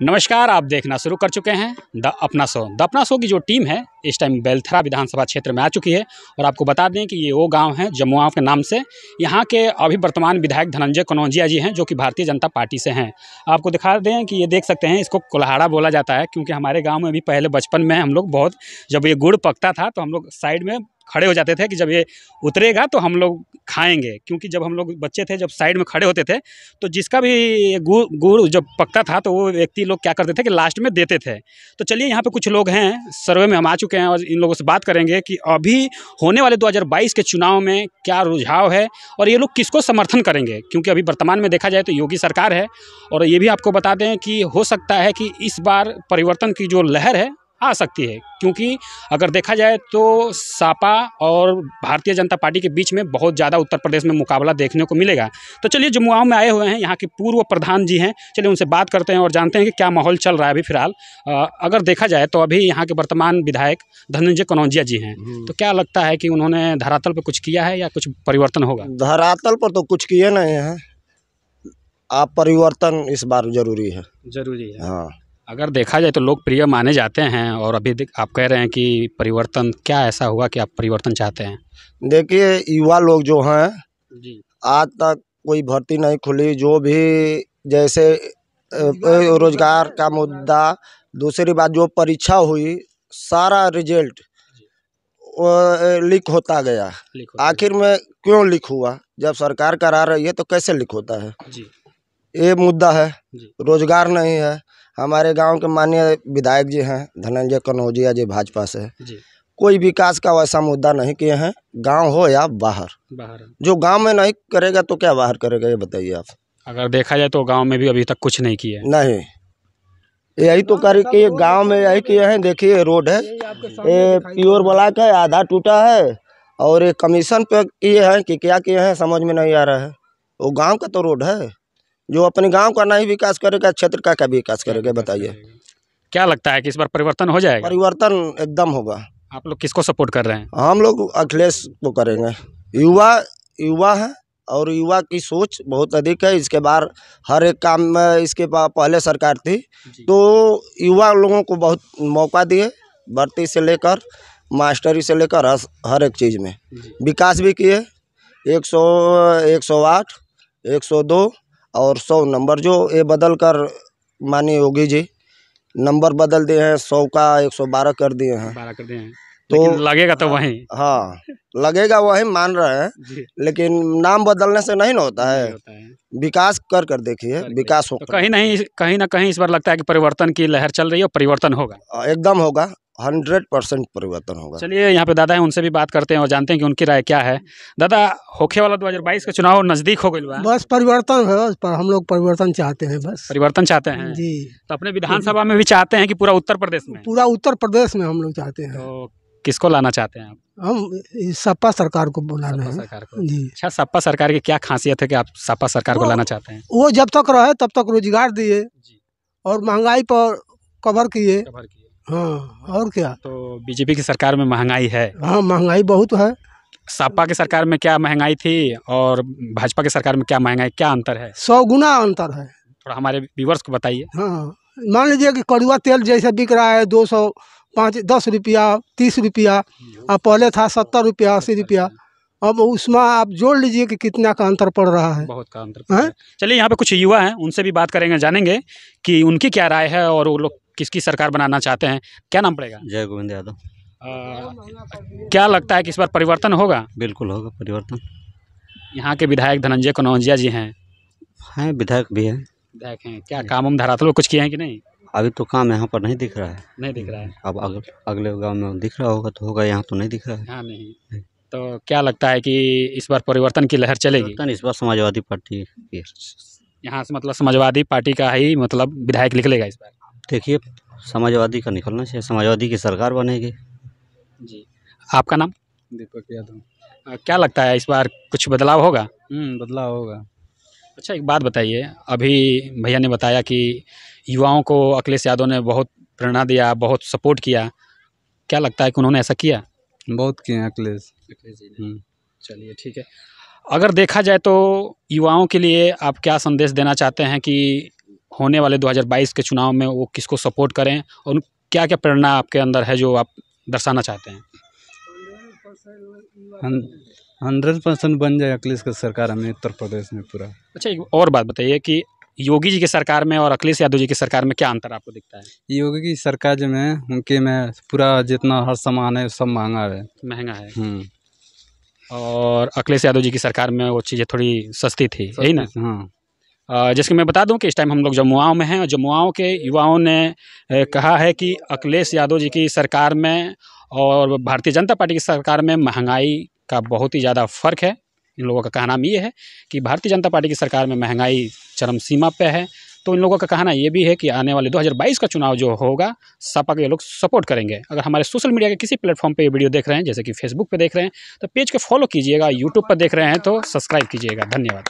नमस्कार आप देखना शुरू कर चुके हैं द अपना शो द अपना शो की जो टीम है इस टाइम बेलथरा विधानसभा क्षेत्र में आ चुकी है और आपको बता दें कि ये वो गांव है जमुआ के नाम से यहाँ के अभी वर्तमान विधायक धनंजय कनौजिया जी हैं जो कि भारतीय जनता पार्टी से हैं आपको दिखा दें कि ये देख सकते हैं इसको कोल्हाड़ा बोला जाता है क्योंकि हमारे गाँव में भी पहले बचपन में हम लोग बहुत जब ये गुड़ पकता था तो हम लोग साइड में खड़े हो जाते थे कि जब ये उतरेगा तो हम लोग खाएंगे क्योंकि जब हम लोग बच्चे थे जब साइड में खड़े होते थे तो जिसका भी गुड़ गुड़ जब पकता था तो वो व्यक्ति लोग क्या करते थे कि लास्ट में देते थे तो चलिए यहाँ पे कुछ लोग हैं सर्वे में हम आ चुके हैं और इन लोगों से बात करेंगे कि अभी होने वाले दो के चुनाव में क्या रुझाव है और ये लोग किसको समर्थन करेंगे क्योंकि अभी वर्तमान में देखा जाए तो योगी सरकार है और ये भी आपको बता दें कि हो सकता है कि इस बार परिवर्तन की जो लहर है आ सकती है क्योंकि अगर देखा जाए तो सापा और भारतीय जनता पार्टी के बीच में बहुत ज़्यादा उत्तर प्रदेश में मुकाबला देखने को मिलेगा तो चलिए जमुआओं में आए हुए हैं यहाँ के पूर्व प्रधान जी हैं चलिए उनसे बात करते हैं और जानते हैं कि क्या माहौल चल रहा है अभी फिलहाल अगर देखा जाए तो अभी यहाँ के वर्तमान विधायक धनंजय कनौजिया जी हैं हम्म। तो क्या लगता है कि उन्होंने धरातल पर कुछ किया है या कुछ परिवर्तन होगा धरातल पर तो कुछ किए नहीं है आप परिवर्तन इस बार जरूरी है जरूरी है हाँ अगर देखा जाए तो लोकप्रिय माने जाते हैं और अभी आप कह रहे हैं कि परिवर्तन क्या ऐसा हुआ कि आप परिवर्तन चाहते हैं देखिए युवा लोग जो हैं जी आज तक कोई भर्ती नहीं खुली जो भी जैसे रोजगार का मुद्दा दूसरी बात जो परीक्षा हुई सारा रिजल्ट लीक होता गया आखिर में क्यों लीक हुआ जब सरकार करा रही है तो कैसे लीक होता है जी ये मुद्दा है रोजगार नहीं है हमारे गांव के माननीय विधायक जी हैं धनंजय कन्होजिया जी भाजपा से कोई विकास का वैसा मुद्दा नहीं किए हैं गांव हो या बाहर बाहर जो गांव में नहीं करेगा तो क्या बाहर करेगा ये बताइए आप अगर देखा जाए तो गांव में भी अभी तक कुछ नहीं किया नहीं यही तो कर गाँव गांव में यही किए हैं देखिए रोड है ये प्योर ब्लॉक है आधा टूटा है और ये कमीशन पे किए हैं कि क्या किए हैं समझ में नहीं आ रहा है वो गांव का तो रोड है जो अपने गांव का नहीं विकास करेगा क्षेत्र का क्या विकास करेगा बताइए क्या लगता है कि इस बार परिवर्तन हो जाएगा परिवर्तन एकदम होगा आप लोग किसको सपोर्ट कर रहे हैं हम लोग अखिलेश को करेंगे युवा युवा है और युवा की सोच बहुत अधिक है इसके बार हर एक काम में इसके पहले सरकार थी तो युवा लोगों को बहुत मौका दिए भर्ती से लेकर मास्टरी से लेकर हर एक चीज़ में विकास भी किए एक सौ एक सौ आठ एक सौ दो और सौ नंबर जो ये बदल कर मानी योगी जी नंबर बदल दिए हैं सौ का एक सौ बारह कर दिए हैं बारह कर दिए हैं तो लगेगा तो हाँ, वही हाँ लगेगा वही मान रहे हैं लेकिन नाम बदलने से नहीं ना होता है, है। विकास कर कर देखिए विकास हो तो कहीं नहीं कहीं ना कहीं इस बार लगता है कि परिवर्तन की लहर चल रही है परिवर्तन होगा हाँ, एकदम होगा हंड्रेड परसेंट परिवर्तन होगा चलिए यहाँ पे दादा है उनसे भी बात करते हैं और जानते हैं कि उनकी राय क्या है दादा होखे वाला 2022 का चुनाव नजदीक हो गया बस परिवर्तन है पर हम लोग परिवर्तन चाहते हैं बस परिवर्तन चाहते हैं जी तो अपने विधानसभा में भी चाहते हैं कि पूरा उत्तर प्रदेश में पूरा उत्तर प्रदेश में हम लोग चाहते हैं तो किसको लाना चाहते हैं हम सपा सरकार को बुलाना है सरकार को जी अच्छा सपा सरकार की क्या खासियत है कि आप सपा सरकार को लाना चाहते हैं वो जब तक रहे तब तक रोजगार दिए और महंगाई पर कवर किए हाँ और क्या तो बीजेपी की सरकार में महंगाई है हाँ महंगाई बहुत है सपा की सरकार में क्या महंगाई थी और भाजपा की सरकार में क्या महंगाई क्या अंतर है सौ गुना अंतर है थोड़ा हमारे व्यूवर्स को बताइए हाँ मान लीजिए कि कड़ुआ तेल जैसे बिक रहा है दो सौ पाँच दस रुपया तीस रुपया अब पहले था सत्तर रुपया अस्सी रुपया अब उसमें आप जोड़ लीजिए कि कितना का अंतर पड़ रहा है बहुत का अंतर हाँ? है चलिए यहाँ पे कुछ युवा हैं उनसे भी बात करेंगे जानेंगे कि उनकी क्या राय है और वो लोग किसकी सरकार बनाना चाहते हैं क्या नाम पड़ेगा जय गोविंद यादव क्या लगता है कि इस बार परिवर्तन होगा बिल्कुल होगा परिवर्तन यहाँ के विधायक धनंजय कनौजिया जी हैं हैं विधायक भी हैं विधायक हैं क्या काम हम धरातल में कुछ किए हैं कि नहीं अभी तो काम यहाँ पर नहीं दिख रहा है नहीं दिख रहा है अब अगले गाँव में दिख रहा होगा तो होगा यहाँ तो नहीं दिख रहा है हाँ नहीं तो क्या लगता है कि इस बार परिवर्तन की लहर चलेगी इस बार समाजवादी पार्टी यहाँ से मतलब समाजवादी पार्टी का ही मतलब विधायक निकलेगा इस बार देखिए समाजवादी का निकलना चाहिए समाजवादी की सरकार बनेगी जी आपका नाम दीपक यादव क्या लगता है इस बार कुछ बदलाव होगा हम्म, बदलाव होगा अच्छा एक बात बताइए अभी भैया ने बताया कि युवाओं को अखिलेश यादव ने बहुत प्रेरणा दिया बहुत सपोर्ट किया क्या लगता है कि उन्होंने ऐसा किया बहुत किए अखिलेश अखिलेश जी हम्म। चलिए ठीक है अगर देखा जाए तो युवाओं के लिए आप क्या संदेश देना चाहते हैं कि होने वाले 2022 के चुनाव में वो किसको सपोर्ट करें और क्या क्या प्रेरणा आपके अंदर है जो आप दर्शाना चाहते हैं हंड्रेड परसेंट बन जाए अखिलेश की सरकार हमें उत्तर प्रदेश में पूरा अच्छा एक और बात बताइए कि योगी जी की सरकार में और अखिलेश यादव जी की सरकार में क्या अंतर आपको दिखता है योगी की सरकार जो में उनके में पूरा जितना हर सामान है सब महंगा है महंगा है हम्म। और अखिलेश यादव जी की सरकार में वो चीज़ें थोड़ी सस्ती थी यही ना हाँ जैसे कि मैं बता दूं कि इस टाइम हम लोग जमुआओं में हैं और जमुआओं के युवाओं ने कहा है कि अखिलेश यादव जी की सरकार में और भारतीय जनता पार्टी की सरकार में महंगाई का बहुत ही ज़्यादा फर्क है इन लोगों का कहना ये है कि भारतीय जनता पार्टी की सरकार में महंगाई चरम सीमा पर है तो इन लोगों का कहना ये भी है कि आने वाले 2022 का चुनाव जो होगा सपा के लोग सपोर्ट करेंगे अगर हमारे सोशल मीडिया के किसी प्लेटफॉर्म पे ये वीडियो देख रहे हैं जैसे कि फेसबुक पे देख रहे हैं तो पेज को फॉलो कीजिएगा यूट्यूब पर देख रहे हैं तो सब्सक्राइब कीजिएगा धन्यवाद